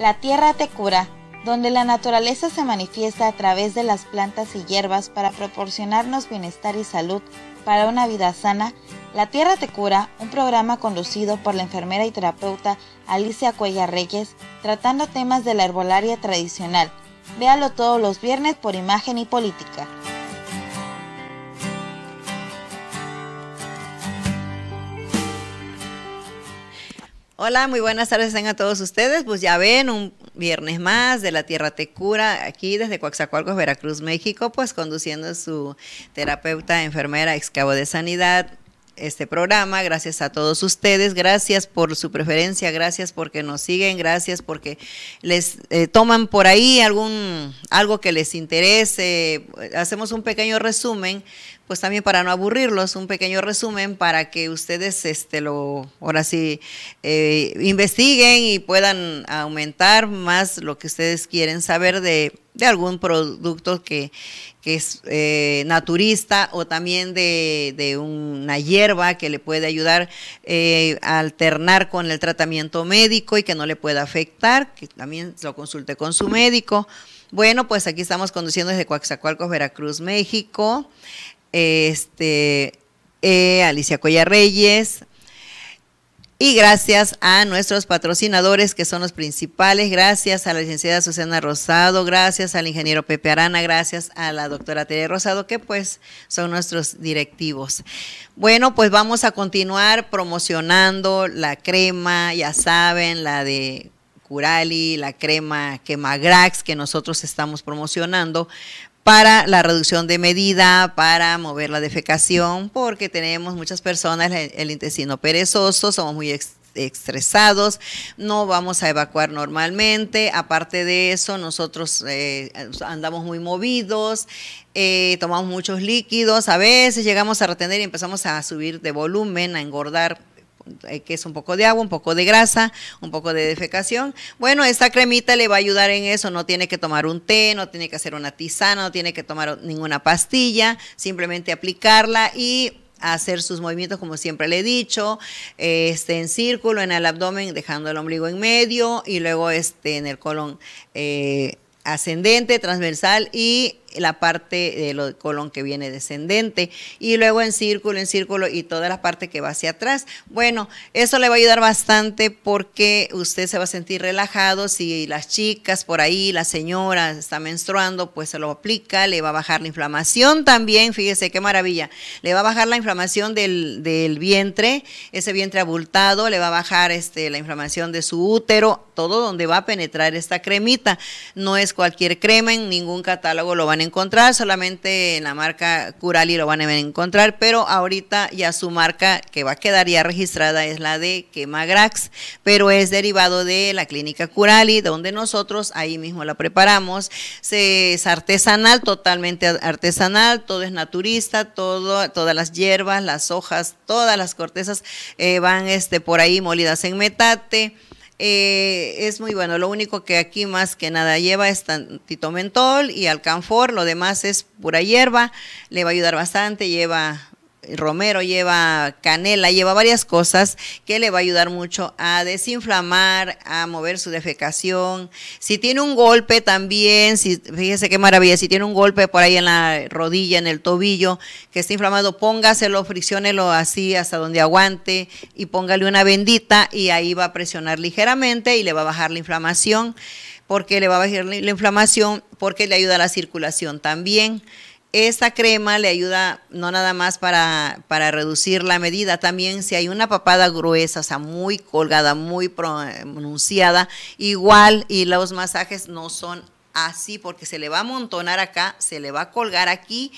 La tierra te cura, donde la naturaleza se manifiesta a través de las plantas y hierbas para proporcionarnos bienestar y salud para una vida sana. La Tierra te cura, un programa conducido por la enfermera y terapeuta Alicia Cuella Reyes, tratando temas de la herbolaria tradicional. Véalo todos los viernes por Imagen y Política. Hola, muy buenas tardes a todos ustedes. Pues ya ven, un viernes más de la Tierra Te Cura, aquí desde Coaxacualcos, Veracruz, México, pues conduciendo su terapeuta, enfermera, excavo de sanidad, este programa, gracias a todos ustedes, gracias por su preferencia, gracias porque nos siguen, gracias porque les eh, toman por ahí algún algo que les interese. Hacemos un pequeño resumen pues también para no aburrirlos, un pequeño resumen para que ustedes este, lo, ahora sí, eh, investiguen y puedan aumentar más lo que ustedes quieren saber de, de algún producto que, es eh, naturista o también de, una hierba que le puede ayudar eh, a alternar con el tratamiento médico y que no le pueda afectar, que también lo consulte con su médico. Bueno, pues aquí estamos conduciendo desde Coaxacualcos, Veracruz, México este, eh, Alicia Coya Reyes. Y gracias a nuestros patrocinadores, que son los principales. Gracias a la licenciada Susana Rosado, gracias al ingeniero Pepe Arana, gracias a la doctora Tere Rosado, que pues son nuestros directivos. Bueno, pues vamos a continuar promocionando la crema, ya saben, la de Curali, la crema Quemagrax que nosotros estamos promocionando para la reducción de medida, para mover la defecación, porque tenemos muchas personas el intestino perezoso, somos muy estresados, no vamos a evacuar normalmente, aparte de eso nosotros eh, andamos muy movidos, eh, tomamos muchos líquidos, a veces llegamos a retener y empezamos a subir de volumen, a engordar eh, que es un poco de agua, un poco de grasa, un poco de defecación. Bueno, esta cremita le va a ayudar en eso, no tiene que tomar un té, no tiene que hacer una tisana, no tiene que tomar ninguna pastilla, simplemente aplicarla y hacer sus movimientos como siempre le he dicho, este, en círculo, en el abdomen, dejando el ombligo en medio y luego este, en el colon eh, ascendente, transversal y la parte del colon que viene descendente y luego en círculo, en círculo y toda la parte que va hacia atrás. Bueno, eso le va a ayudar bastante porque usted se va a sentir relajado si las chicas por ahí, la señora está menstruando, pues se lo aplica, le va a bajar la inflamación también, fíjese qué maravilla, le va a bajar la inflamación del, vientre, ese vientre abultado, le va a bajar este, la inflamación de su útero, todo donde va a penetrar esta cremita. No es cualquier crema, en ningún catálogo lo van encontrar, solamente en la marca Curali lo van a encontrar, pero ahorita ya su marca que va a quedar ya registrada es la de Quemagrax, pero es derivado de la clínica Curali, donde nosotros ahí mismo la preparamos. es artesanal, totalmente artesanal, todo es naturista, todo, todas las hierbas, las hojas, todas las cortezas eh, van este, por ahí molidas en metate eh, es muy bueno. Lo único que aquí más que nada lleva es tantito mentol y alcanfor, lo demás es pura hierba, le va a ayudar bastante, lleva romero, lleva canela, lleva varias cosas que le va a ayudar mucho a desinflamar, a mover su defecación. Si tiene un golpe también, si, fíjese qué maravilla, si tiene un golpe por ahí en la rodilla, en el tobillo, que está inflamado, póngaselo, fricciónelo así hasta donde aguante y póngale una bendita y ahí va a presionar ligeramente y le va a bajar la inflamación, porque le va a bajar la inflamación, porque le ayuda a la circulación también. Esta crema le ayuda no nada más para, para, reducir la medida, también si hay una papada gruesa, o sea, muy colgada, muy pronunciada, igual y los masajes no son así porque se le va a amontonar acá, se le va a colgar aquí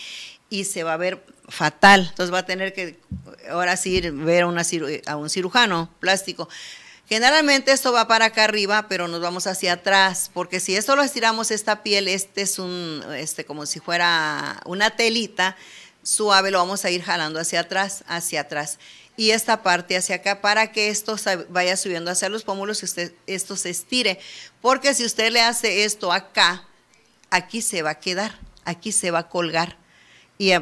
y se va a ver fatal. Entonces va a tener que ahora sí ver a, a un cirujano plástico. Generalmente esto va para acá arriba, pero nos vamos hacia atrás, porque si esto lo estiramos, esta piel, este es un, este como si fuera una telita suave, lo vamos a ir jalando hacia atrás, hacia atrás. Y esta parte hacia acá para que esto vaya subiendo hacia los pómulos y usted, esto se estire. Porque si usted le hace esto acá, aquí se va a quedar, aquí se va a colgar. Y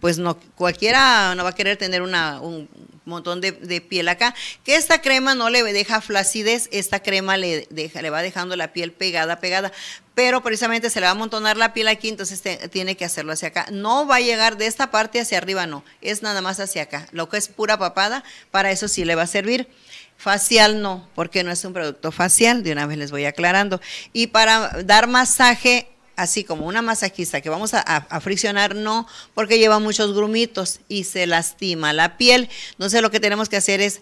pues no cualquiera no va a querer tener una, un montón de, piel acá. Que esta crema no le deja flacidez, esta crema le, deja, le va dejando la piel pegada, pegada, pero precisamente se le va a amontonar la piel aquí, entonces tiene que hacerlo hacia acá. No va a llegar de esta parte hacia arriba, no, es nada más hacia acá. Lo que es pura papada, para eso sí le va a servir. Facial no, porque no es un producto facial, de una vez les voy aclarando. Y para dar masaje así como una masajista que vamos a, friccionar, no, porque lleva muchos grumitos y se lastima la piel. Entonces lo que tenemos que hacer es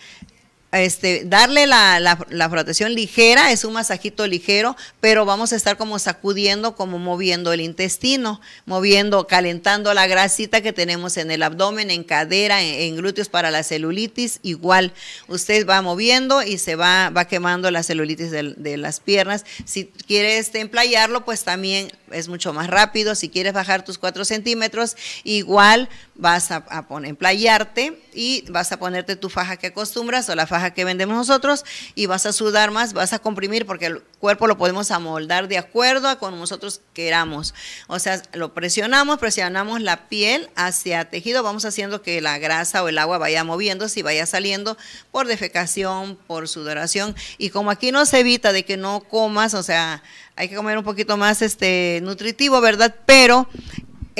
este, darle la, la, protección ligera, es un masajito ligero, pero vamos a estar como sacudiendo, como moviendo el intestino, moviendo, calentando la grasita que tenemos en el abdomen, en cadera, en, glúteos para la celulitis, igual. Usted va moviendo y se va, quemando la celulitis de, las piernas. Si quieres este, emplayarlo, pues también es mucho más rápido. Si quieres bajar tus 4 centímetros, igual vas a, a emplayarte y vas a ponerte tu faja que acostumbras o la faja que vendemos nosotros y vas a sudar más, vas a comprimir porque el cuerpo lo podemos amoldar de acuerdo a como nosotros queramos. O sea, lo presionamos, presionamos la piel hacia tejido, vamos haciendo que la grasa o el agua vaya moviéndose y vaya saliendo por defecación, por sudoración. Y como aquí no se evita de que no comas, o sea, hay que comer un poquito más este nutritivo, ¿verdad? Pero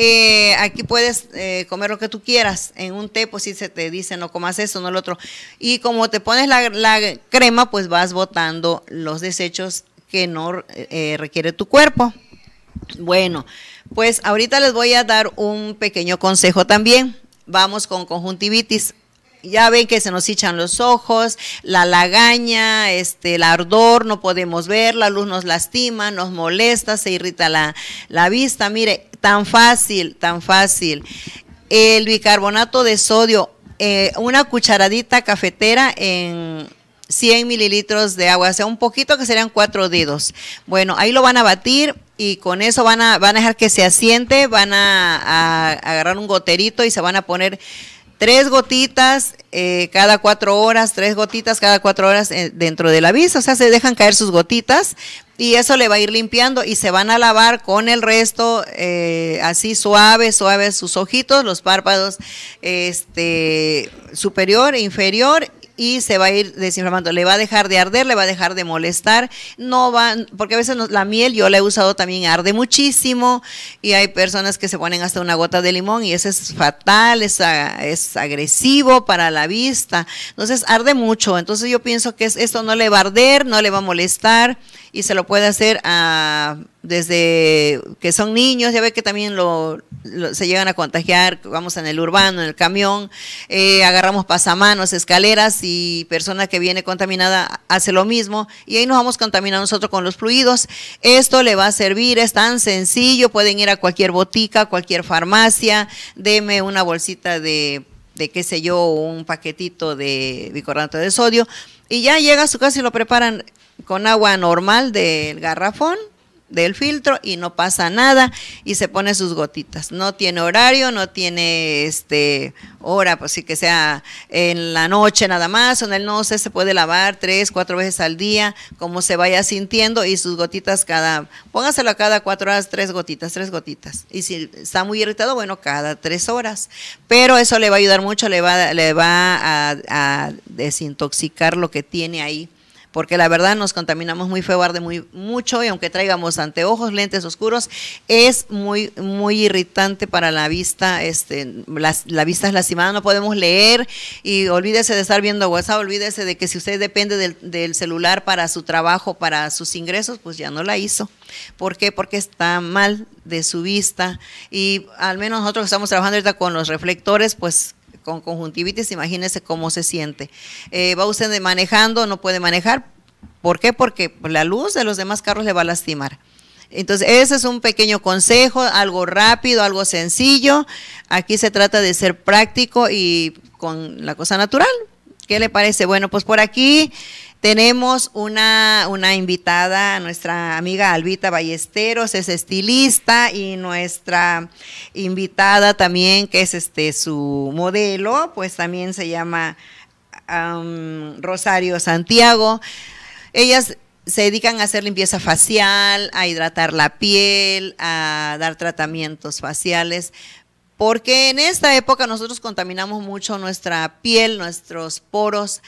eh, aquí puedes eh, comer lo que tú quieras. En un té, pues sí se te dice, no comas eso, no lo otro. Y como te pones la, crema, pues vas botando los desechos que no eh, requiere tu cuerpo. Bueno, pues ahorita les voy a dar un pequeño consejo también. Vamos con conjuntivitis ya ven que se nos hinchan los ojos, la lagaña, este, el ardor, no podemos ver, la luz nos lastima, nos molesta, se irrita la, vista. Mire, tan fácil, tan fácil. El bicarbonato de sodio, eh, una cucharadita cafetera en 100 mililitros de agua, o sea, un poquito que serían cuatro dedos. Bueno, ahí lo van a batir y con eso van a, van a dejar que se asiente, van a agarrar un goterito y se van a poner tres gotitas eh, cada cuatro horas, tres gotitas cada cuatro horas eh, dentro de la visa, o sea, se dejan caer sus gotitas y eso le va a ir limpiando y se van a lavar con el resto, eh, así suave, suave sus ojitos, los párpados este, superior e inferior y se va a ir desinflamando, le va a dejar de arder, le va a dejar de molestar, no va, porque a veces la miel yo la he usado también arde muchísimo y hay personas que se ponen hasta una gota de limón y eso es fatal, es agresivo para la vista, entonces arde mucho, entonces yo pienso que esto no le va a arder, no le va a molestar y se lo puede hacer a desde que son niños, ya ve que también lo, se llegan a contagiar, vamos en el urbano, en el camión, eh, agarramos pasamanos, escaleras y persona que viene contaminada hace lo mismo y ahí nos vamos contaminando nosotros con los fluidos. Esto le va a servir, es tan sencillo, pueden ir a cualquier botica, cualquier farmacia, deme una bolsita de, de qué sé yo, un paquetito de bicarbonato de sodio y ya llega a su casa y lo preparan con agua normal del garrafón del filtro y no pasa nada y se pone sus gotitas. No tiene horario, no tiene este hora, pues sí que sea en la noche nada más, o en el no sé, se puede lavar tres, cuatro veces al día, como se vaya sintiendo y sus gotitas cada, póngaselo cada cuatro horas, tres gotitas, tres gotitas. Y si está muy irritado, bueno, cada tres horas. Pero eso le va a ayudar mucho, le va, le va a desintoxicar lo que tiene ahí porque la verdad nos contaminamos muy feo, arde muy mucho y aunque traigamos anteojos, lentes oscuros, es muy muy irritante para la vista, este, la, vista es lastimada, no podemos leer y olvídese de estar viendo WhatsApp, olvídese de que si usted depende del, del celular para su trabajo, para sus ingresos, pues ya no la hizo. ¿Por qué? Porque está mal de su vista y al menos nosotros que estamos trabajando ahorita con los reflectores, pues con conjuntivitis, imagínese cómo se siente. Eh, va usted manejando, no puede manejar. ¿Por qué? Porque la luz de los demás carros le va a lastimar. Entonces, ese es un pequeño consejo, algo rápido, algo sencillo. Aquí se trata de ser práctico y con la cosa natural. ¿Qué le parece? Bueno, pues por aquí tenemos una, una invitada, nuestra amiga Albita Ballesteros, es estilista y nuestra invitada también, que es este su modelo, pues también se llama um, Rosario Santiago. Ellas se dedican a hacer limpieza facial, a hidratar la piel, a dar tratamientos faciales, porque en esta época nosotros contaminamos mucho nuestra piel, nuestros poros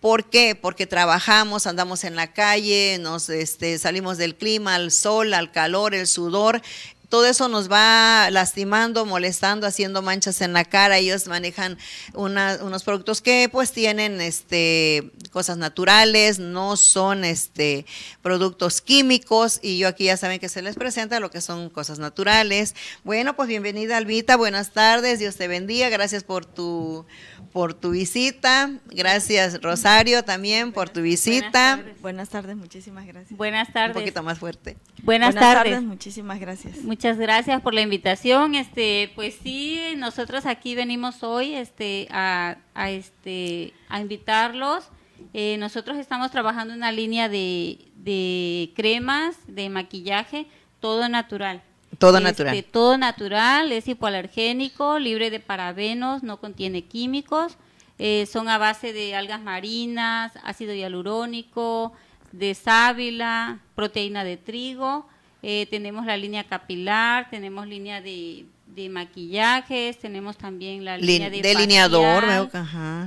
¿Por qué? Porque trabajamos, andamos en la calle, nos este, salimos del clima, al sol, al calor, el sudor, todo eso nos va lastimando, molestando, haciendo manchas en la cara. Ellos manejan unos productos que pues tienen este, cosas naturales, no son este, productos químicos y yo aquí ya saben que se les presenta lo que son cosas naturales. Bueno, pues bienvenida Albita, buenas tardes, Dios te bendiga, gracias por tu, por tu visita, gracias Rosario también por tu visita. Buenas tardes. muchísimas gracias. Buenas tardes. Un poquito más fuerte. Buenas, tardes. muchísimas gracias. Muchas gracias por la invitación. Este, pues sí, nosotros aquí venimos hoy este, a, este, a invitarlos. Eh, nosotros estamos trabajando una línea de, cremas, de maquillaje, todo natural. Todo este, natural. Todo natural, es hipoalergénico, libre de parabenos, no contiene químicos. Eh, son a base de algas marinas, ácido hialurónico, de sábila, proteína de trigo eh, tenemos la línea capilar, tenemos línea de, de maquillajes, tenemos también la línea de delineador,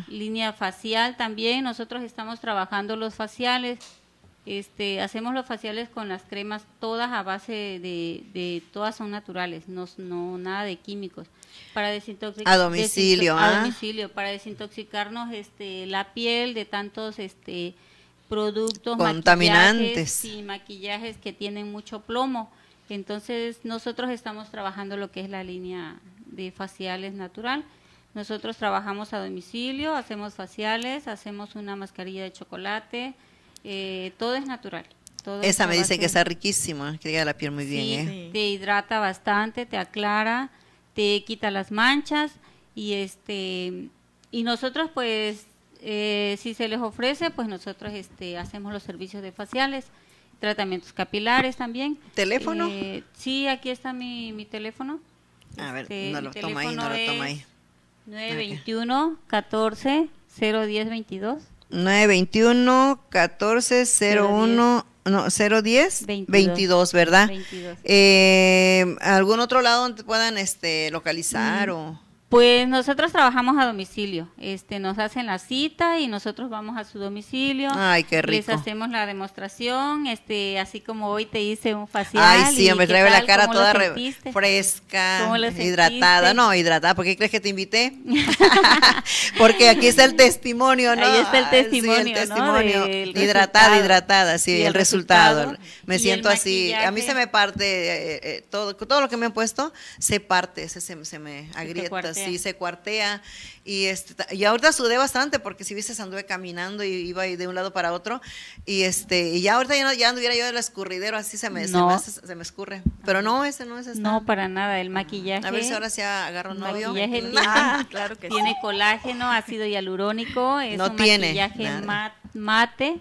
línea facial también. Nosotros estamos trabajando los faciales. Este, hacemos los faciales con las cremas todas a base de, de todas son naturales, no, no nada de químicos. Para desintoxicar a domicilio, a ¿ah? domicilio, para desintoxicarnos este la piel de tantos este productos contaminantes y maquillajes que tienen mucho plomo. Entonces nosotros estamos trabajando lo que es la línea de faciales natural. Nosotros trabajamos a domicilio, hacemos faciales, hacemos una mascarilla de chocolate, eh, todo es natural. Esa me dice que está riquísima, que a la piel muy bien. ¿eh? Sí. Te hidrata bastante, te aclara, te quita las manchas y este y nosotros pues eh, si se les ofrece, pues nosotros este, hacemos los servicios de faciales, tratamientos capilares también. ¿Teléfono? Eh, sí, aquí está mi, teléfono. A ver, este, no, lo toma ahí, no lo toma ahí. 921 14 010 22. 921 14 01 no, 010 22, 22 ¿verdad? 22. Eh, ¿Algún otro lado donde puedan este, localizar mm. o...? Pues nosotros trabajamos a domicilio. Este, nos hacen la cita y nosotros vamos a su domicilio. Ay, qué rico. Les hacemos la demostración, este, así como hoy te hice un facial. Ay, sí, me trae la cara toda fresca, hidratada. No, hidratada. ¿Por qué crees que te invité? Porque aquí está el testimonio, ¿no? Ahí está el ah, testimonio, hidratada, hidratada, sí, el, resultado. Me siento así. A mí se me parte eh, eh, todo, todo lo que me han puesto se parte, se, se, se me agrieta sí, se cuartea. Y, este, y ahorita sudé bastante porque si viste anduve caminando y iba de un lado para otro. Y este y ya ahorita ya, no, ya anduviera yo del escurridero, así se me, se, me escurre. Pero no, ese no es No, para nada, el maquillaje. A ver si ahora se agarro un novio. tiene, claro tiene colágeno, ácido hialurónico, es no tiene maquillaje mate.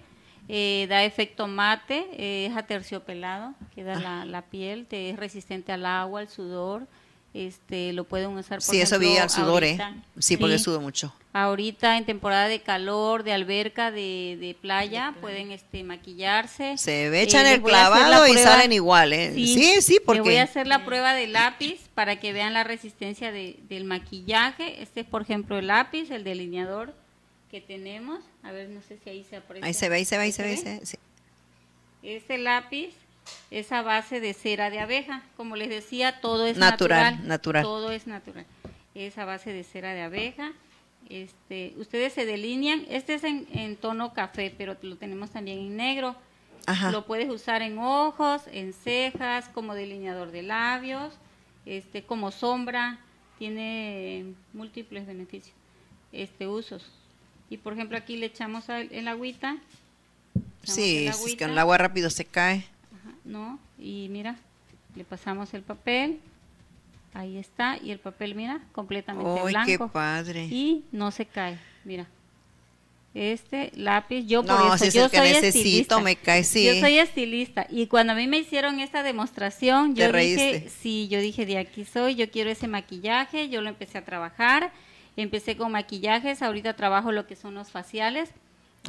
Eh, da efecto mate, eh, es aterciopelado, queda ah. la, la, piel, es resistente al agua, al sudor, este, lo pueden usar. Por sí, eso vi al sudor, eh. Sí, porque mucho. Ahorita en temporada de calor, de alberca, de, playa, pueden este, maquillarse. Se eh, echan el clavado y salen igual, ¿eh? Sí, sí, porque... voy a hacer la prueba de lápiz para que vean la resistencia de, del maquillaje. Este es, por ejemplo, el lápiz, el delineador que tenemos. A ver, no sé si ahí se aprecia. Ahí se ve, ahí se ve, ahí se ve. Este lápiz esa base de cera de abeja. Como les decía, todo es natural. Natural, Todo es natural. Esa base de cera de abeja. Este, ustedes se delinean, este es en, tono café, pero lo tenemos también en negro. Lo puedes usar en ojos, en cejas, como delineador de labios, este, como sombra, tiene múltiples beneficios, este, usos. Y por ejemplo aquí le echamos el, agüita. Sí, es que el agua rápido se cae. ¿no? Y mira, le pasamos el papel, ahí está, y el papel, mira, completamente blanco. padre! Y no se cae, mira. Este lápiz, yo por eso, yo soy estilista. me cae, sí. Yo soy estilista. Y cuando a mí me hicieron esta demostración, yo dije, sí, yo dije, de aquí soy, yo quiero ese maquillaje, yo lo empecé a trabajar. Empecé con maquillajes, ahorita trabajo lo que son los faciales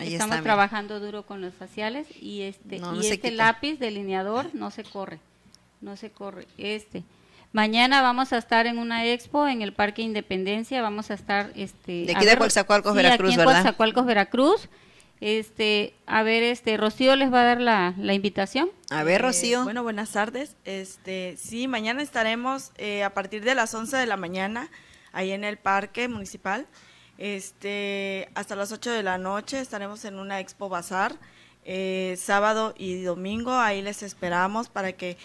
Estamos trabajando duro con los faciales y este, y este lápiz delineador no se corre, no se corre. Este. Mañana vamos a estar en una expo en el Parque Independencia, vamos a estar este de aquí de Veracruz, Veracruz. Este, a ver, este Rocío les va a dar la, invitación. A ver, Rocío. Eh, bueno, buenas tardes. Este, sí, mañana estaremos eh, a partir de las 11 de la mañana ahí en el Parque Municipal. Este, hasta las 8 de la noche estaremos en una expo bazar, eh, sábado y domingo, ahí les esperamos para que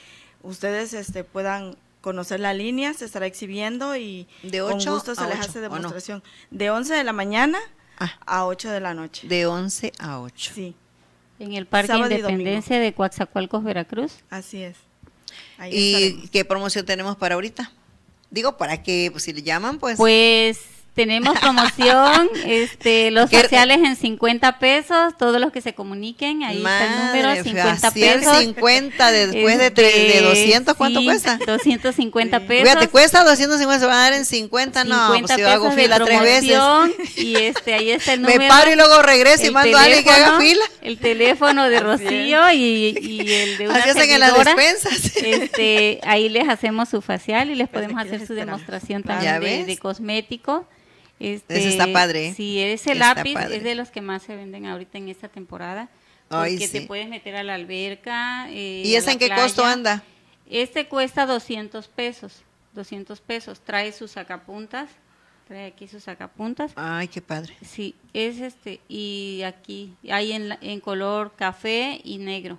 ustedes este, puedan conocer la línea, se estará exhibiendo y de con gusto se les hace demostración. De 11 de la mañana ah. a 8 de la noche. De 11 a 8. En el Parque Independencia de Coatzacoalcos, Veracruz. Así es. ¿Y qué promoción tenemos para ahorita? Digo, para que, pues si le llaman, pues. Pues tenemos promoción, este, los faciales en 50 pesos, todos los que se comuniquen, ahí está el número, 50 pesos. 50 después de, de, de este, 200, ¿cuánto sí, cuesta? 250 pesos. Oiga, te cuesta 250, se va a dar en 50, no, pues si yo hago fila tres veces. Y este, ahí está el número. Me paro y luego regreso y mando a alguien que haga fila. El teléfono de Rocío y, y, el de una Así en las despensas. Este, ahí les hacemos su facial y les pues, podemos hacer su demostración también de cosmético. Este, está padre. Sí, ese lápiz, es de los que más se venden ahorita en esta temporada. Porque te puedes meter a la alberca. Eh, ¿Y es en qué costo anda? Este cuesta 200 pesos. 200 pesos. Trae sus sacapuntas. Trae aquí sus sacapuntas. Ay, qué padre. Sí, es este. Y aquí hay en, en color café y negro.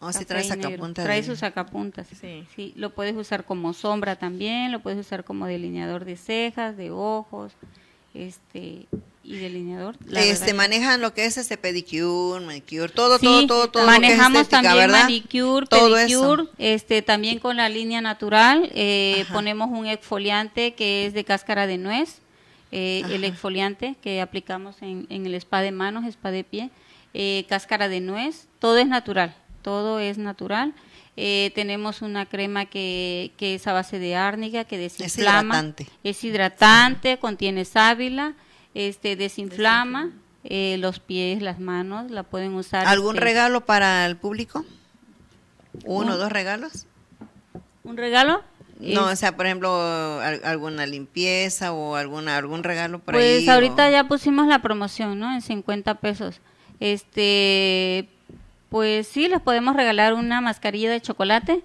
Oh, trae sacapuntas. sus sacapuntas. Sí. Lo puedes usar como sombra también, lo puedes usar como delineador de cejas, de ojos, este y delineador. Este, manejan lo que es este pedicure, manicure, todo, todo, todo, Manejamos también manicure, todo pedicure, este también con la línea natural eh, ponemos un exfoliante que es de cáscara de nuez, eh, el exfoliante que aplicamos en, el spa de manos, spa de pie, eh, cáscara de nuez, todo es natural todo es natural. Eh, tenemos una crema que, es a base de árnica, que desinflama. Es hidratante. Es hidratante, contiene sábila, este, desinflama, eh, los pies, las manos, la pueden usar. ¿Algún este, regalo para el público? ¿Uno o dos regalos? ¿Un regalo? No, o sea, por ejemplo, alguna limpieza o alguna algún regalo para pues ahí. Pues ahorita ya pusimos la promoción, ¿no? En 50 pesos. Este, pues sí, les podemos regalar una mascarilla de chocolate.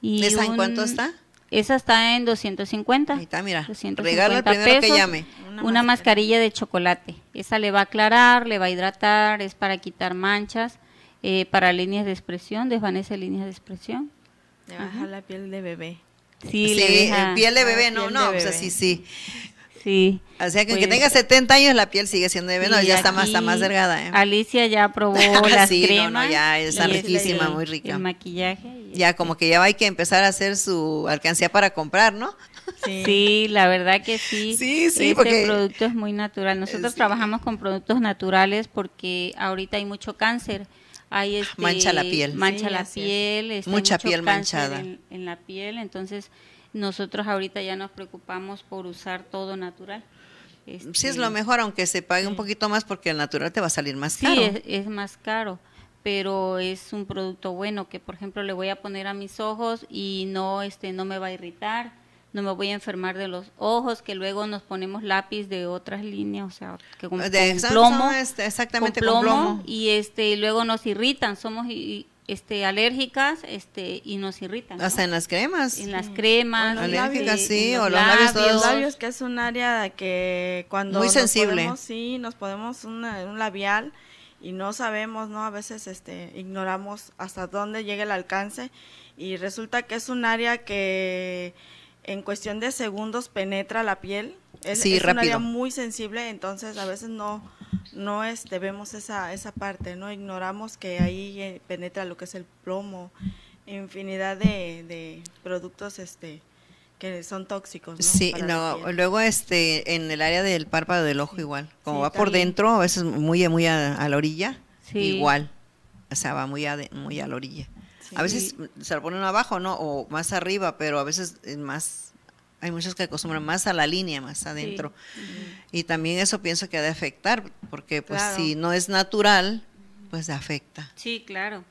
Y ¿Esa en cuánto está? Esa está en 250. Ahí está, mira. Regala el primero que llame. Una, mascarilla de chocolate. Esa le va a aclarar, le va a hidratar, es para quitar manchas, eh, para líneas de expresión, desvanece líneas de expresión. Le baja la piel de bebé. Sí, piel de bebé, no, no, o sea, sí, sí. Sí. O sea que aunque pues, tenga 70 años la piel sigue siendo de menos, ya está más, está más delgada. ¿eh? Alicia ya probó las sí, ya está riquísima, muy rica. El maquillaje. Ya como que ya hay que empezar a hacer su alcancía para comprar, ¿no? Sí. la verdad que sí. Sí, sí, porque el producto es muy natural. Nosotros trabajamos con productos naturales porque ahorita hay mucho cáncer. Hay ah, este, mancha la piel. Mancha la piel. Este, Mucha piel manchada. en la piel, entonces nosotros ahorita ya nos preocupamos por usar todo natural. sí, es lo este, mejor, aunque se pague un poquito más porque el natural te va a salir más caro. Sí, es, más caro pero es un producto bueno que por ejemplo le voy a poner a mis ojos y no este no me va a irritar no me voy a enfermar de los ojos que luego nos ponemos lápiz de otras líneas o sea que con, de, plomo este, exactamente con plomo, y este luego nos irritan somos y, este, alérgicas este, y nos irritan. Hasta en las cremas. En las cremas. Mm. alérgicas, sí, o los labios, todos. Los labios, que es un área que cuando. Muy sensible. sí, nos podemos un labial y no sabemos, ¿no? A veces este, ignoramos hasta dónde llega el alcance y resulta que es un área que en cuestión de segundos penetra la piel. Es, una es un área muy sensible, entonces a veces no no este, vemos esa, esa parte, no ignoramos que ahí eh, penetra lo que es el plomo, infinidad de, de productos este, que son tóxicos. Sí, no, luego este, en el área del párpado del ojo igual, como va por dentro, a veces muy, muy a, la orilla, igual, o sea, va muy a, muy a la orilla. A veces se lo ponen abajo, ¿no? O más arriba, pero a veces más hay muchos que acostumbran más a la línea, más adentro. Y también eso pienso que ha de afectar, porque pues si no es natural, pues afecta. Sí, claro.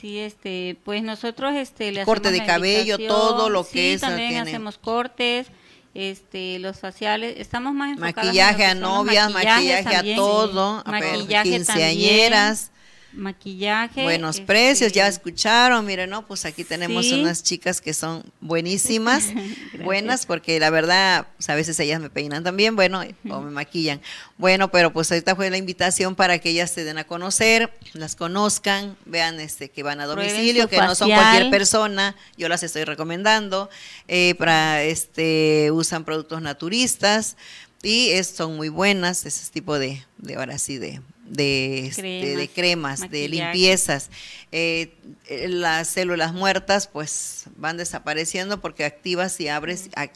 Sí, este, pues nosotros este le corte de cabello, todo lo que es. también hacemos cortes, este, los faciales, estamos más maquillaje a novias, maquillaje, a todo, a quinceañeras maquillaje. Buenos precios, ya este, escucharon, miren, no, pues aquí tenemos unas chicas que son buenísimas, buenas, porque la verdad, pues, a veces ellas me peinan también, bueno, o me maquillan. Bueno, pero pues ahorita fue la invitación para que ellas se den a conocer, las conozcan, vean este que van a domicilio, que no son cualquier persona, yo las estoy recomendando, eh, para este usan productos naturistas y son muy buenas, ese tipo de, de ahora sí de este, de, cremas, de, limpiezas. Eh, eh, las células muertas pues van desapareciendo porque activas y abres a,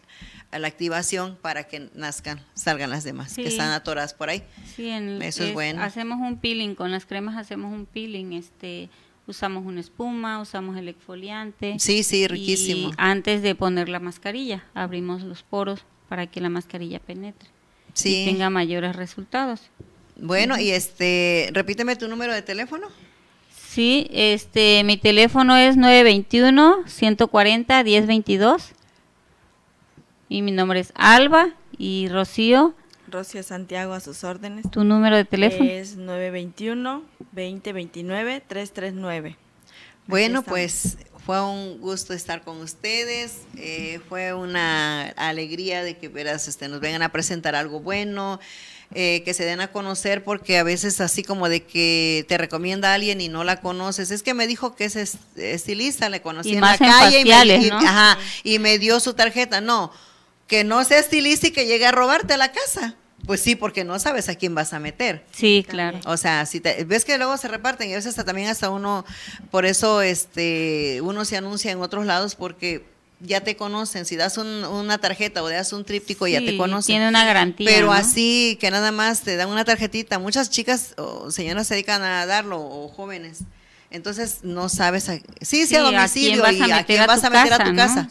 la activación para que nazcan, salgan las demás, que están atoradas por ahí. Eso es, bueno. Hacemos un peeling, con las cremas hacemos un peeling, este usamos una espuma, usamos el exfoliante. Sí, sí, riquísimo. Y antes de poner la mascarilla, abrimos los poros para que la mascarilla penetre y tenga mayores resultados. Bueno, y este, repíteme tu número de teléfono. Sí, este, mi teléfono es 921-140-1022. Y mi nombre es Alba y Rocío. Rocío Santiago a sus órdenes. ¿Tu número de teléfono? Es 921-2029-339. Bueno, pues fue un gusto estar con ustedes, eh, fue una alegría de que veras, este, nos vengan a presentar algo bueno. Eh, que se den a conocer porque a veces así como de que te recomienda a alguien y no la conoces, es que me dijo que es estilista, le conocí en la calle y me, dio su tarjeta, no, que no sea estilista y que llegue a robarte la casa. Pues sí, porque no sabes a quién vas a meter. Sí, claro. O sea, si ves que luego se reparten y a veces hasta, también hasta uno, por eso este, uno se anuncia en otros lados porque ya te conocen. Si das una tarjeta o das un tríptico, ya te conocen. Tiene una garantía. Pero así, que nada más te dan una tarjetita. Muchas chicas o señoras se dedican a darlo, o jóvenes. Entonces no sabes, a, sí, sí, a domicilio y a quién vas a meter a tu, casa.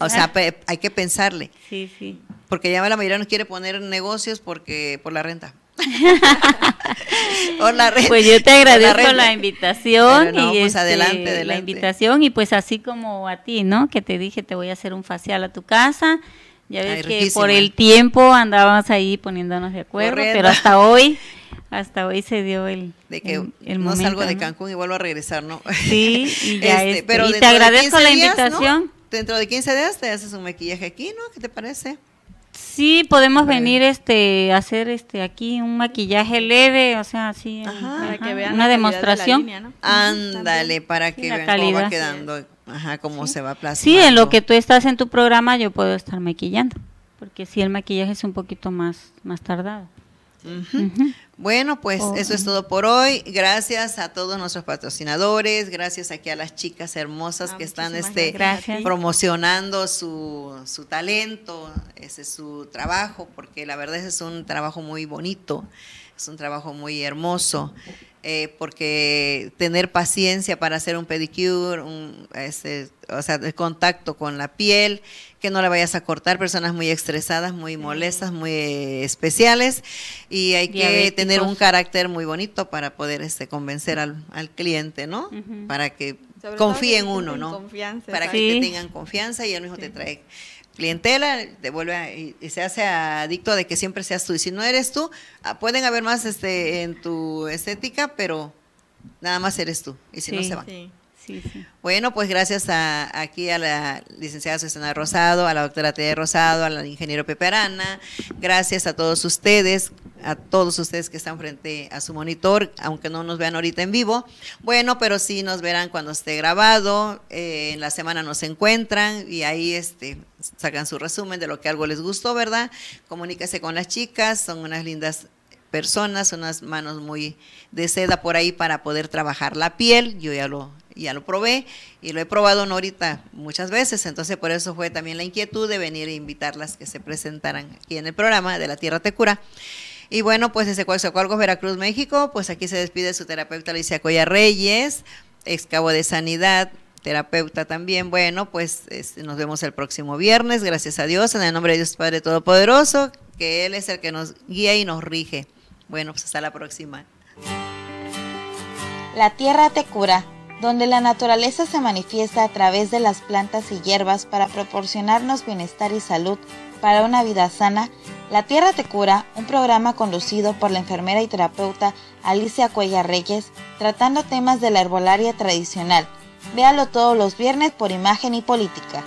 o sea, hay que pensarle. Sí, sí. Porque ya la mayoría no quiere poner negocios porque por la renta. Hola, Pues yo te agradezco la invitación y pues este, adelante, la invitación y pues así como a ti, ¿no? Que te dije te voy a hacer un facial a tu casa. Ya ves que por el tiempo andábamos ahí poniéndonos de acuerdo, pero hasta hoy hasta hoy se dio el de que el, salgo de Cancún y vuelvo a regresar, ¿no? Sí, y ya este, este, pero y te agradezco la invitación. Dentro de 15 días te haces un maquillaje aquí, ¿no? ¿Qué te parece? Sí, podemos venir este a hacer este aquí un maquillaje leve, o sea, así para que vean una demostración. Ándale, para que vean cómo va quedando, ajá, cómo se va plasmando. Sí, en lo que tú estás en tu programa yo puedo estar maquillando, porque si el maquillaje es un poquito más más tardado. Bueno, pues eso es todo por hoy. Gracias a todos nuestros patrocinadores, gracias aquí a las chicas hermosas ah, que están este, promocionando su, su talento, ese es su trabajo, porque la verdad es un trabajo muy bonito, es un trabajo muy hermoso. Eh, porque tener paciencia para hacer un pedicure, un, este, o sea, el contacto con la piel, que no la vayas a cortar, personas muy estresadas, muy molestas, muy especiales, y hay que tener un carácter muy bonito para poder este, convencer al, cliente, ¿no? Para que confíe en uno, ¿no? Para que te tengan confianza y al mismo te trae clientela, te vuelve y, se hace adicto de que siempre seas tú. Y si no eres tú, ah, pueden haber más este, en tu estética, pero nada más eres tú. Y si no, se van. Bueno, pues gracias a, aquí a la licenciada Susana Rosado, a la doctora Tere Rosado, al ingeniero Pepe Arana, gracias a todos ustedes, a todos ustedes que están frente a su monitor, aunque no nos vean ahorita en vivo. Bueno, pero sí nos verán cuando esté grabado, eh, en la semana nos encuentran y ahí este, sacan su resumen de lo que algo les gustó, ¿verdad? Comuníquese con las chicas, son unas lindas personas, unas manos muy de seda por ahí para poder trabajar la piel, yo ya lo ya lo probé y lo he probado Norita muchas veces, entonces por eso fue también la inquietud de venir e invitarlas que se presentaran aquí en el programa de la Tierra Te Cura. Y bueno, pues desde Coaxacualcos, Veracruz, México, pues aquí se despide su terapeuta Alicia Coya Reyes, ex cabo de Sanidad, terapeuta también. Bueno, pues este, nos vemos el próximo viernes, gracias a Dios, en el nombre de Dios Padre Todopoderoso, que Él es el que nos guía y nos rige. Bueno, pues hasta la próxima. La tierra te cura donde la naturaleza se manifiesta a través de las plantas y hierbas para proporcionarnos bienestar y salud para una vida sana, La Tierra Te Cura, un programa conducido por la enfermera y terapeuta Alicia Cuella Reyes, tratando temas de la herbolaria tradicional. Véalo todos los viernes por Imagen y Política.